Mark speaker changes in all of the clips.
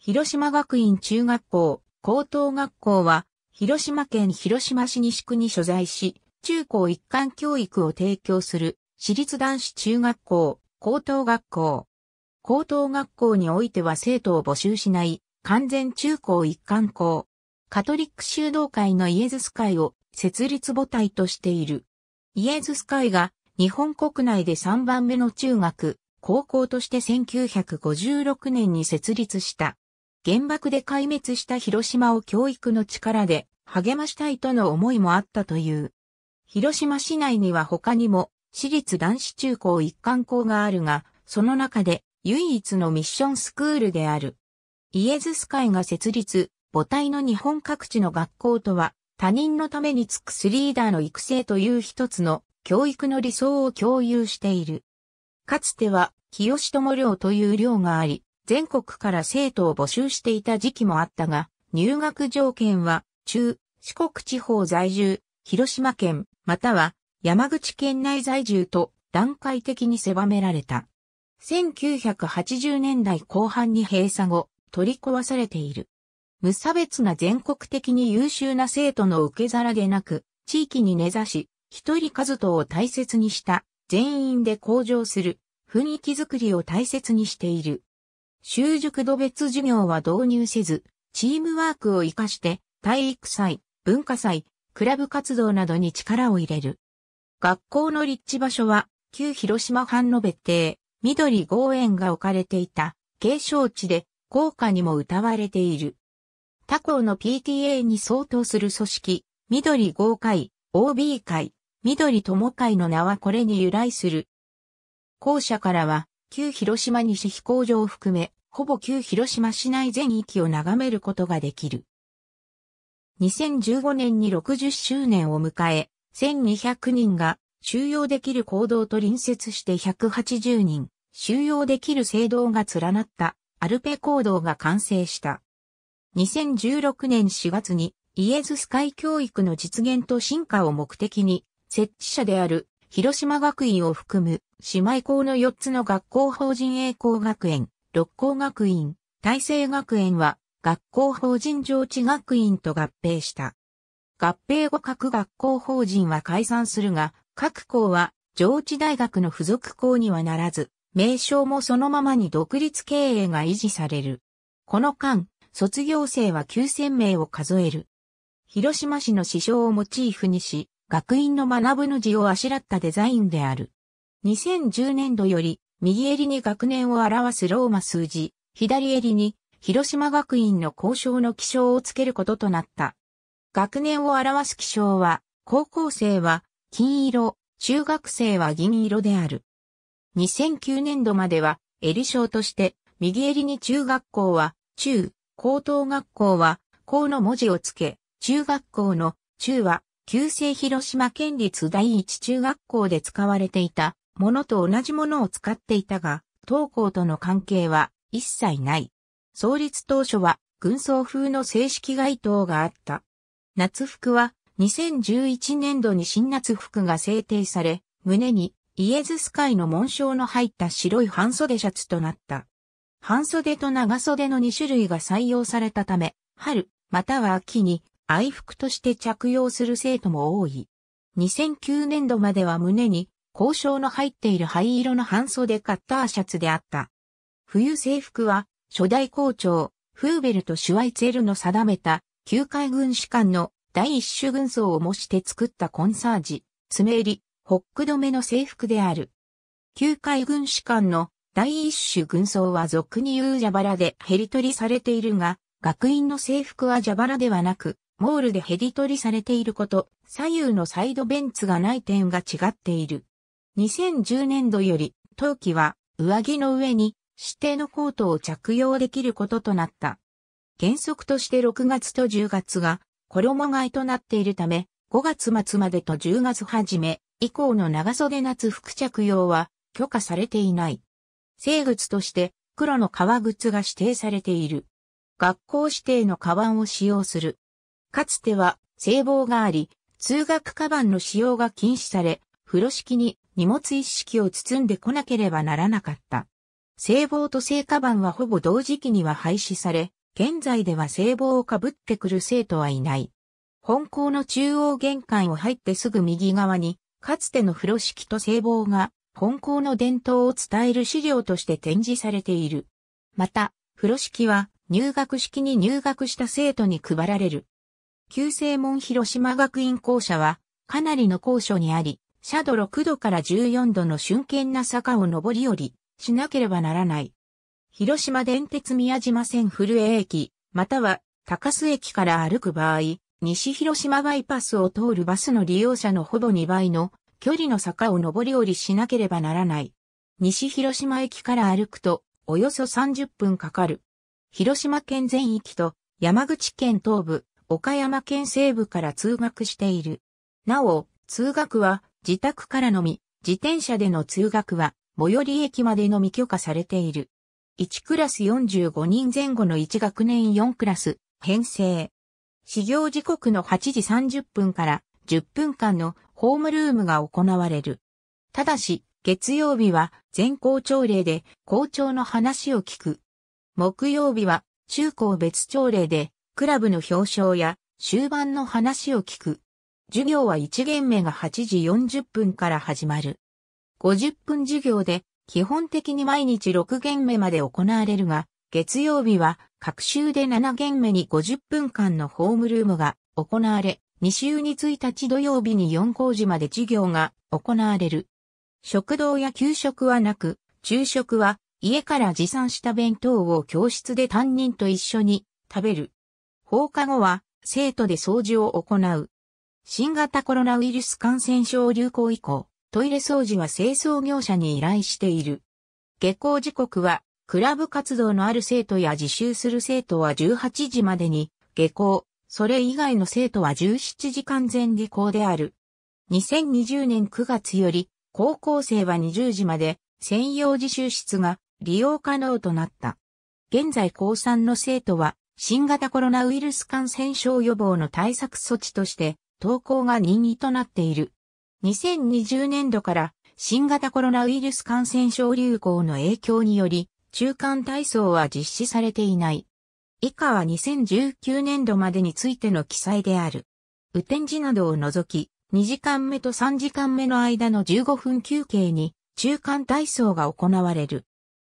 Speaker 1: 広島学院中学校、高等学校は、広島県広島市西区に所在し、中高一貫教育を提供する、私立男子中学校、高等学校。高等学校においては生徒を募集しない、完全中高一貫校。カトリック修道会のイエズス会を設立母体としている。イエズス会が日本国内で3番目の中学、高校として1956年に設立した。原爆で壊滅した広島を教育の力で励ましたいとの思いもあったという。広島市内には他にも私立男子中高一貫校があるが、その中で唯一のミッションスクールである。イエズス会が設立、母体の日本各地の学校とは、他人のためにつくスリーダーの育成という一つの教育の理想を共有している。かつては、清友寮という寮があり、全国から生徒を募集していた時期もあったが、入学条件は、中、四国地方在住、広島県、または山口県内在住と段階的に狭められた。1980年代後半に閉鎖後、取り壊されている。無差別な全国的に優秀な生徒の受け皿でなく、地域に根ざし、一人数とを大切にした、全員で向上する、雰囲気づくりを大切にしている。習熟度別授業は導入せず、チームワークを活かして体育祭、文化祭、クラブ活動などに力を入れる。学校の立地場所は、旧広島藩の別邸、緑豪園が置かれていた、景勝地で、校歌にも歌われている。他校の PTA に相当する組織、緑豪会、OB 会、緑友会の名はこれに由来する。校舎からは、旧広島西飛行場を含め、ほぼ旧広島市内全域を眺めることができる。2015年に60周年を迎え、1200人が収容できる行動と隣接して180人、収容できる聖堂が連なったアルペ行動が完成した。2016年4月にイエズス会教育の実現と進化を目的に、設置者である広島学院を含む姉妹校の4つの学校法人栄光学園、六甲学院、大成学園は学校法人上智学院と合併した。合併後各学校法人は解散するが、各校は上智大学の付属校にはならず、名称もそのままに独立経営が維持される。この間、卒業生は9000名を数える。広島市の市章をモチーフにし、学院の学ぶの字をあしらったデザインである。2010年度より、右襟に学年を表すローマ数字、左襟に、広島学院の交渉の気象をつけることとなった。学年を表す気象は、高校生は金色、中学生は銀色である。2009年度までは、襟章として、右襟に中学校は、中、高等学校は、校の文字をつけ、中学校の中は、旧制広島県立第一中学校で使われていたものと同じものを使っていたが、当校との関係は一切ない。創立当初は軍装風の正式街灯があった。夏服は2011年度に新夏服が制定され、胸にイエズス会の紋章の入った白い半袖シャツとなった。半袖と長袖の2種類が採用されたため、春、または秋に愛服として着用する生徒も多い。2009年度までは胸に交渉の入っている灰色の半袖カッターシャツであった。冬制服は初代校長、フーベルとシュワイツェルの定めた旧海軍士官の第一種軍装を模して作ったコンサージ、爪り、ホック止めの制服である。旧海軍士官の第一種軍装は俗に言う蛇腹でヘリ取りされているが、学院の制服は蛇腹ではなく、モールでヘディ取りされていること、左右のサイドベンツがない点が違っている。2010年度より、冬季は上着の上に指定のコートを着用できることとなった。原則として6月と10月が衣替えとなっているため、5月末までと10月初め以降の長袖夏服着用は許可されていない。生靴として黒の革靴が指定されている。学校指定のカバンを使用する。かつては、聖望があり、通学カバンの使用が禁止され、風呂敷に荷物一式を包んでこなければならなかった。聖望と聖カバンはほぼ同時期には廃止され、現在では聖望をかぶってくる生徒はいない。本校の中央玄関を入ってすぐ右側に、かつての風呂敷と聖望が、本校の伝統を伝える資料として展示されている。また、風呂敷は入学式に入学した生徒に配られる。旧正門広島学院校舎は、かなりの高所にあり、斜度6度から14度の瞬間な坂を上り下り、しなければならない。広島電鉄宮島線古江駅、または高須駅から歩く場合、西広島バイパスを通るバスの利用者のほぼ2倍の距離の坂を上り下りしなければならない。西広島駅から歩くとおよそ30分かかる。広島県全域と山口県東部、岡山県西部から通学している。なお、通学は自宅からのみ、自転車での通学は最寄り駅までのみ許可されている。1クラス45人前後の1学年4クラス、編成。始業時刻の8時30分から10分間のホームルームが行われる。ただし、月曜日は全校朝礼で校長の話を聞く。木曜日は中高別朝礼でクラブの表彰や終盤の話を聞く。授業は1限目が8時40分から始まる。50分授業で基本的に毎日6限目まで行われるが、月曜日は各週で7限目に50分間のホームルームが行われ、2週に1日土曜日に4工時まで授業が行われる。食堂や給食はなく、昼食は家から持参した弁当を教室で担任と一緒に食べる。放課後は生徒で掃除を行う。新型コロナウイルス感染症流行以降、トイレ掃除は清掃業者に依頼している。下校時刻は、クラブ活動のある生徒や自習する生徒は18時までに下校、それ以外の生徒は17時間前下校である。2020年9月より、高校生は20時まで専用自習室が利用可能となった。現在高3の生徒は新型コロナウイルス感染症予防の対策措置として、投稿が任意となっている。2020年度から新型コロナウイルス感染症流行の影響により、中間体操は実施されていない。以下は2019年度までについての記載である。雨天時などを除き、2時間目と3時間目の間の15分休憩に中間体操が行われる。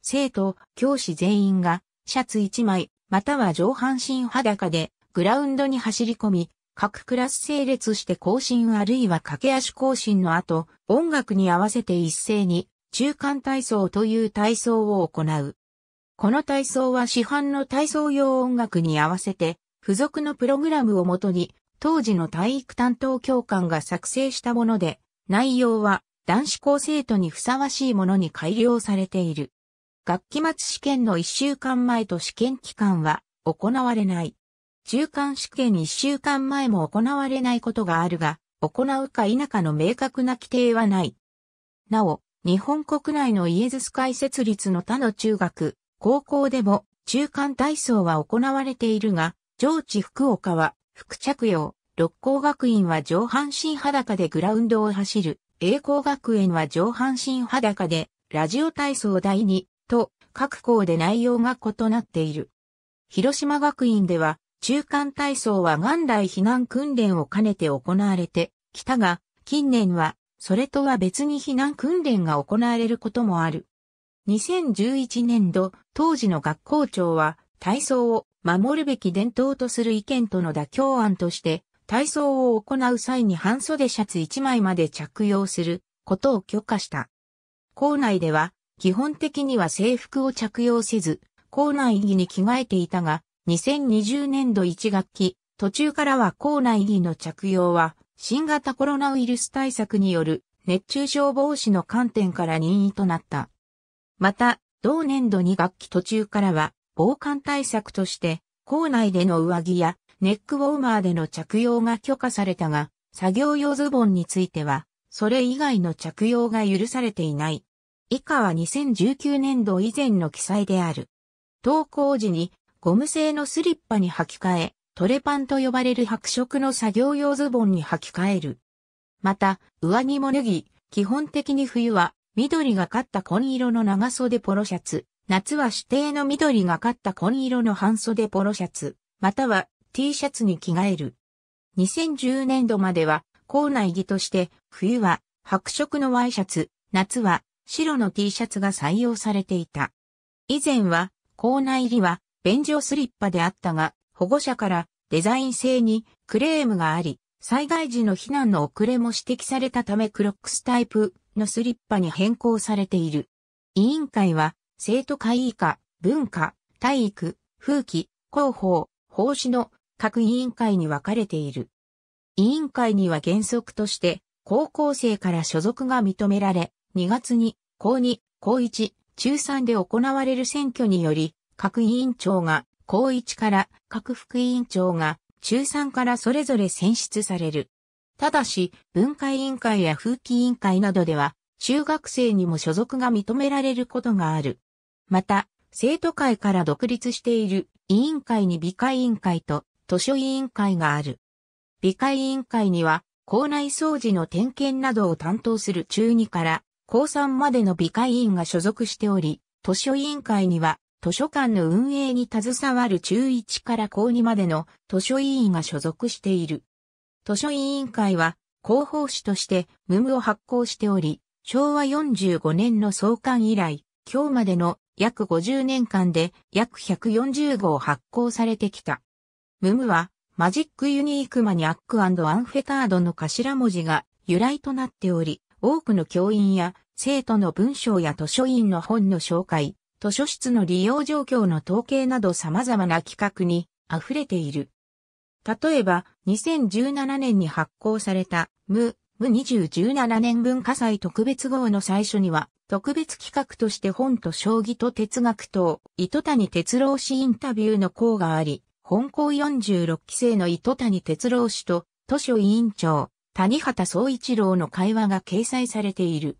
Speaker 1: 生徒、教師全員がシャツ1枚、または上半身裸でグラウンドに走り込み、各クラス整列して更新あるいは駆け足更新の後、音楽に合わせて一斉に中間体操という体操を行う。この体操は市販の体操用音楽に合わせて、付属のプログラムをもとに、当時の体育担当教官が作成したもので、内容は男子校生徒にふさわしいものに改良されている。学期末試験の1週間前と試験期間は行われない。中間試験1週間前も行われないことがあるが、行うか否かの明確な規定はない。なお、日本国内のイエズス会設立の他の中学、高校でも中間体操は行われているが、上智福岡は副着用、六甲学院は上半身裸でグラウンドを走る、栄光学園は上半身裸でラジオ体操第2、と各校で内容が異なっている。広島学院では、中間体操は元来避難訓練を兼ねて行われてきたが、近年は、それとは別に避難訓練が行われることもある。2011年度、当時の学校長は、体操を守るべき伝統とする意見との妥協案として、体操を行う際に半袖シャツ1枚まで着用することを許可した。校内では基本的には制服を着用せず、校内着に着替えていたが、2020年度1学期、途中からは校内着の着用は、新型コロナウイルス対策による熱中症防止の観点から任意となった。また、同年度2学期途中からは、防寒対策として、校内での上着やネックウォーマーでの着用が許可されたが、作業用ズボンについては、それ以外の着用が許されていない。以下は2019年度以前の記載である。投稿時にゴム製のスリッパに履き替え、トレパンと呼ばれる白色の作業用ズボンに履き替える。また、上着も脱ぎ、基本的に冬は緑がかった紺色の長袖ポロシャツ、夏は指定の緑がかった紺色の半袖ポロシャツ、または T シャツに着替える。2010年度までは校内着として、冬は白色のワイシャツ、夏は白の T シャツが採用されていた。以前は、校内入りは、便所スリッパであったが、保護者からデザイン性にクレームがあり、災害時の避難の遅れも指摘されたためクロックスタイプのスリッパに変更されている。委員会は、生徒会以下、文化、体育、風紀、広報、奉仕の各委員会に分かれている。委員会には原則として、高校生から所属が認められ、2月に、高2、高1、中3で行われる選挙により、各委員長が高1から各副委員長が中3からそれぞれ選出される。ただし、文化委員会や風紀委員会などでは、中学生にも所属が認められることがある。また、生徒会から独立している委員会に美会委員会と図書委員会がある。美会委員会には、校内掃除の点検などを担当する中2から高三までの美会員が所属しており、図書委員会には、図書館の運営に携わる中1から高2までの図書委員が所属している。図書委員会は、広報誌としてムムを発行しており、昭和45年の創刊以来、今日までの約50年間で約140号発行されてきた。ムムは、マジックユニークマニアックアンフェタードの頭文字が由来となっており、多くの教員や生徒の文章や図書院の本の紹介、図書室の利用状況の統計など様々な企画に溢れている。例えば、2017年に発行された、無、無2017年文化祭特別号の最初には、特別企画として本と将棋と哲学と、糸谷哲郎氏インタビューの項があり、本校46期生の糸谷哲郎氏と、図書委員長、谷畑総一郎の会話が掲載されている。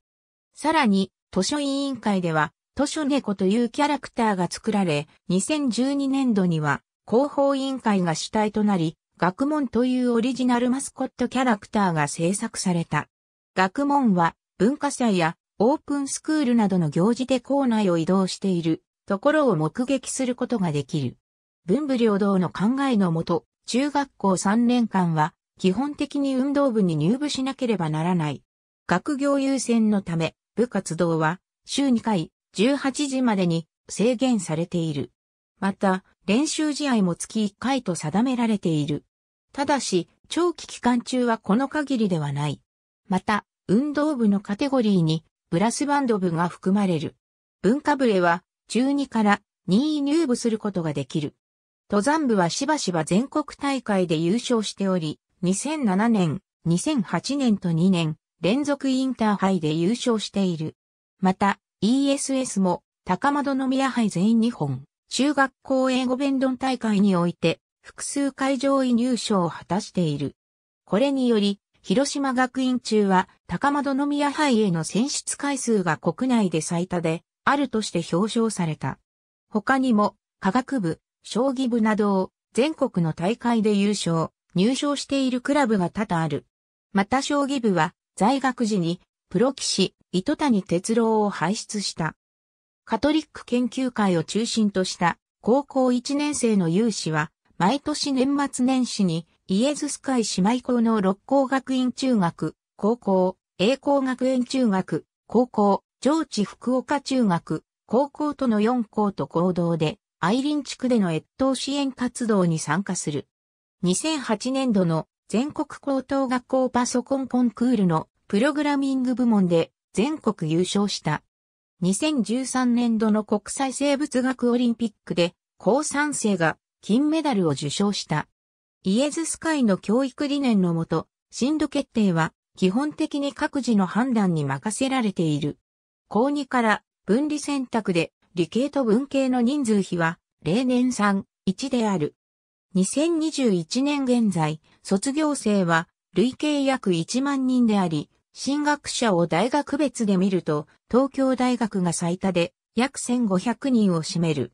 Speaker 1: さらに、図書委員会では、図書猫というキャラクターが作られ、2012年度には、広報委員会が主体となり、学問というオリジナルマスコットキャラクターが制作された。学問は文化祭やオープンスクールなどの行事で校内を移動しているところを目撃することができる。文武両道の考えのもと、中学校3年間は基本的に運動部に入部しなければならない。学業優先のため、部活動は週2回、18時までに制限されている。また、練習試合も月1回と定められている。ただし、長期期間中はこの限りではない。また、運動部のカテゴリーにブラスバンド部が含まれる。文化部へは中2から任意入部することができる。登山部はしばしば全国大会で優勝しており、2007年、2008年と2年、連続インターハイで優勝している。また、ESS も、高円宮杯全日本、中学校英語弁論大会において、複数会上位入賞を果たしている。これにより、広島学院中は高円宮杯への選出回数が国内で最多で、あるとして表彰された。他にも、科学部、将棋部などを全国の大会で優勝、入賞しているクラブが多々ある。また将棋部は在学時にプロ棋士糸谷哲郎を輩出した。カトリック研究会を中心とした高校1年生の有志は毎年年末年始にイエズス会姉妹校の六甲学院中学、高校、栄光学園中学、高校、上智福岡中学、高校との4校と合同で、愛林地区での越冬支援活動に参加する。2008年度の全国高等学校パソコンコンクールのプログラミング部門で全国優勝した。2013年度の国際生物学オリンピックで高三生が金メダルを受賞した。イエズス会の教育理念のもと、進路決定は基本的に各自の判断に任せられている。高2から分離選択で理系と文系の人数比は例年3、1である。2021年現在、卒業生は累計約1万人であり、進学者を大学別で見ると、東京大学が最多で約1500人を占める。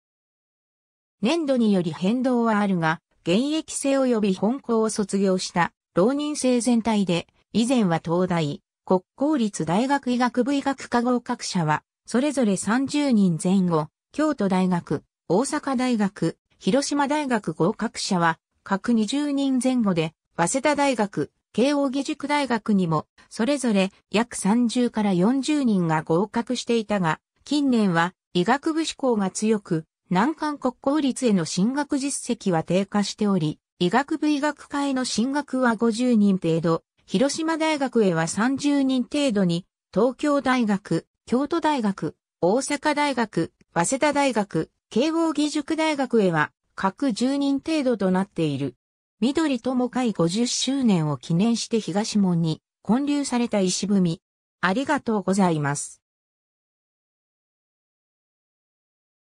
Speaker 1: 年度により変動はあるが、現役生及び本校を卒業した浪人生全体で、以前は東大、国公立大学医学部医学科合格者は、それぞれ30人前後、京都大学、大阪大学、広島大学合格者は、各20人前後で、早稲田大学、慶応義塾大学にも、それぞれ約30から40人が合格していたが、近年は医学部志向が強く、難関国公立への進学実績は低下しており、医学部医学会の進学は50人程度、広島大学へは30人程度に、東京大学、京都大学、大阪大学、早稲田大学、慶応義塾大学へは、各10人程度となっている。緑友会50周年を記念して東門に建立された石踏み。ありがとうございます。